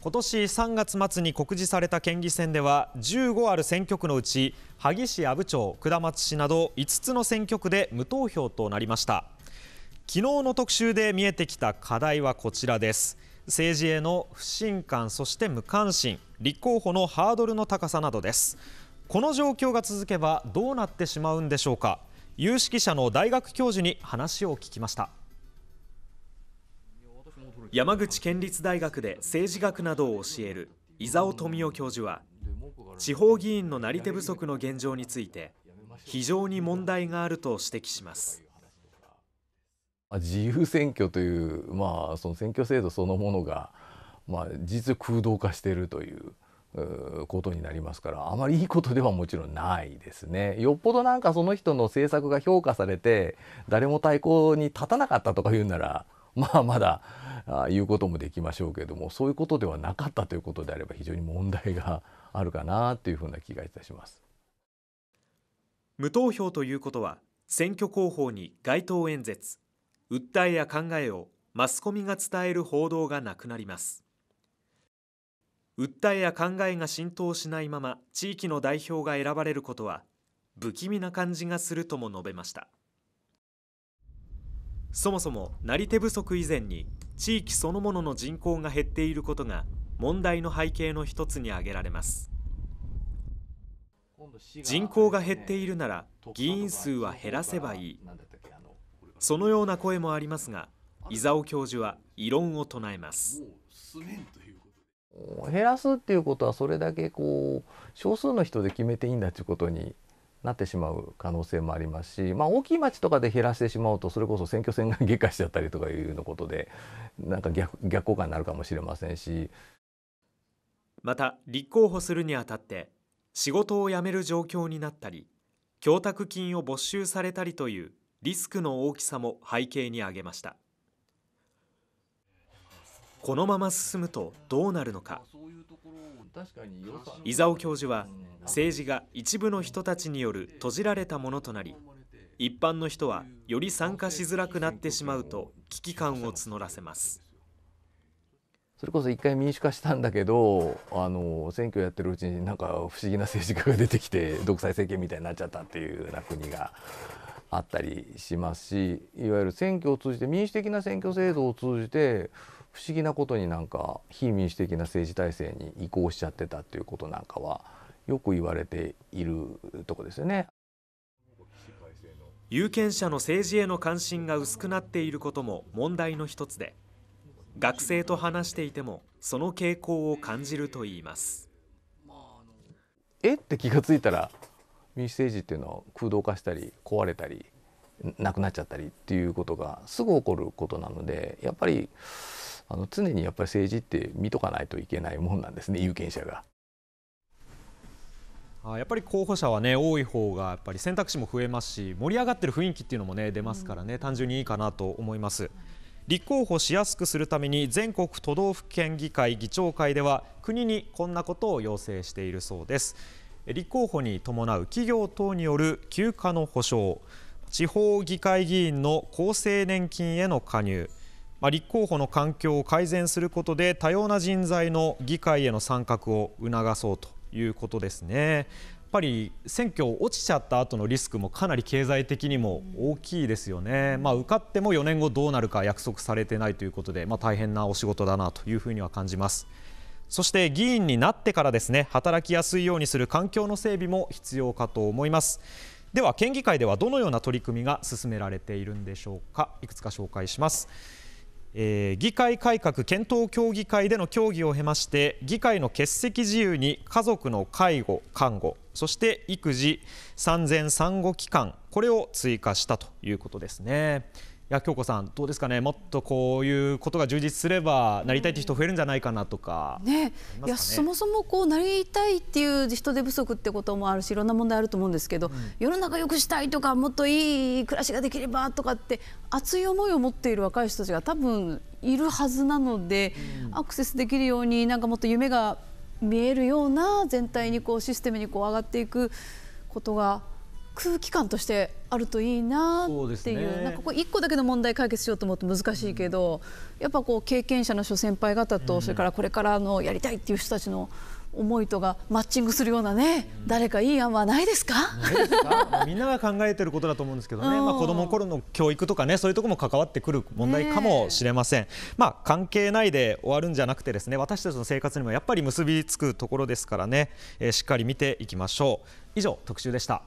今年3月末に告示された県議選では15ある選挙区のうち萩市阿武町下松市など5つの選挙区で無投票となりました昨日の特集で見えてきた課題はこちらです政治への不信感そして無関心立候補のハードルの高さなどですこの状況が続けばどうなってしまうんでしょうか有識者の大学教授に話を聞きました山口県立大学で政治学などを教える伊沢富夫教授は地方議員のなり手不足の現状について非常に問題があると指摘します自由選挙という、まあ、その選挙制度そのものが、まあ、実空洞化しているということになりますからあまりいいことではもちろんないですねよっぽどなんかその人の政策が評価されて誰も対抗に立たなかったとか言うならまあまだあいうこともできましょうけれどもそういうことではなかったということであれば非常に問題があるかなというふうな気がいたします。無投票ということは選挙広報に街頭演説訴えや考えをマスコミが伝える報道がなくなります訴えや考えが浸透しないまま地域の代表が選ばれることは不気味な感じがするとも述べましたそもそもなり手不足以前に地域そのものの人口が減っていることが問題の背景の一つに挙げられます人口が減っているなら議員数は減らせばいいそのような声もありますが伊沢教授は異論を唱えます減らすっていうことはそれだけこう少数の人で決めていいんだということになってしまう可能性もありますし、まあ、大きい町とかで減らしてしまうとそれこそ選挙戦が激化しちゃったりとかいうのことでなんか逆逆効果になるかもしれませんしまた立候補するにあたって仕事を辞める状況になったり供託金を没収されたりというリスクの大きさも背景に挙げました。このまま進むとどうなるのか伊沢教授は政治が一部の人たちによる閉じられたものとなり一般の人はより参加しづらくなってしまうと危機感を募らせますそれこそ一回民主化したんだけどあの選挙やってるうちになんか不思議な政治家が出てきて独裁政権みたいになっちゃったっていうような国があったりしますしいわゆる選挙を通じて民主的な選挙制度を通じて不思議なことになんか非民主的な政治体制に移行しちゃってたっていうことなんかはよく言われているとこですよね。有権者の政治への関心が薄くなっていることも問題の一つで学生と話していてもその傾向を感じるといいますえって気が付いたら民主政治っていうのは空洞化したり壊れたりなくなっちゃったりっていうことがすぐ起こることなのでやっぱりあの常にやっぱり政治って見とかないといけないもんなんですね有権者が。やっぱり候補者は、ね、多い方がやっぱり選択肢も増えますし盛り上がってる雰囲気っていうのも、ね、出ますからね、うん、単純にいいかなと思います。立候補しやすくするために全国都道府県議会議長会では国にこんなことを要請しているそうです立候補に伴う企業等による休暇の保障地方議会議員の厚生年金への加入まあ、立候補の環境を改善することで多様な人材の議会への参画を促そうということですね。やっぱり選挙落ちちゃった後のリスクもかなり経済的にも大きいですよね、まあ、受かっても4年後どうなるか約束されてないということで、まあ、大変なお仕事だなというふうには感じます。そして議員になってからですね働きやすいようにする環境の整備も必要かと思いますでは県議会ではどのような取り組みが進められているんでしょうかいくつか紹介しますえー、議会改革検討協議会での協議を経まして議会の欠席自由に家族の介護・看護そして育児産前産後期間これを追加したということですね。や京子さん、どうですかね、もっとこういうことが充実すれば、なりたいという人増えるんじゃないかなとか、ね、ね、いやそもそもこうなりたいっていう人手不足ってこともあるし、いろんな問題あると思うんですけど、うん、世の中よくしたいとか、もっといい暮らしができればとかって、熱い思いを持っている若い人たちが多分いるはずなので、うん、アクセスできるように、なんかもっと夢が見えるような、全体にこうシステムにこう上がっていくことが。空気感としてあるといいなっていう、ね、なんかこう1個だけの問題解決しようと思って難しいけど、うん、やっぱこう経験者の諸先輩方と、うん、それからこれからのやりたいっていう人たちの思いとがマッチングするようなね、うん、誰かいい案はないですかみんなが考えてることだと思うんですけどね、まあ、子供の頃の教育とかねそういうとこも関わってくる問題かもしれません、まあ、関係ないで終わるんじゃなくてですね私たちの生活にもやっぱり結びつくところですからね、えー、しっかり見ていきましょう以上特集でした。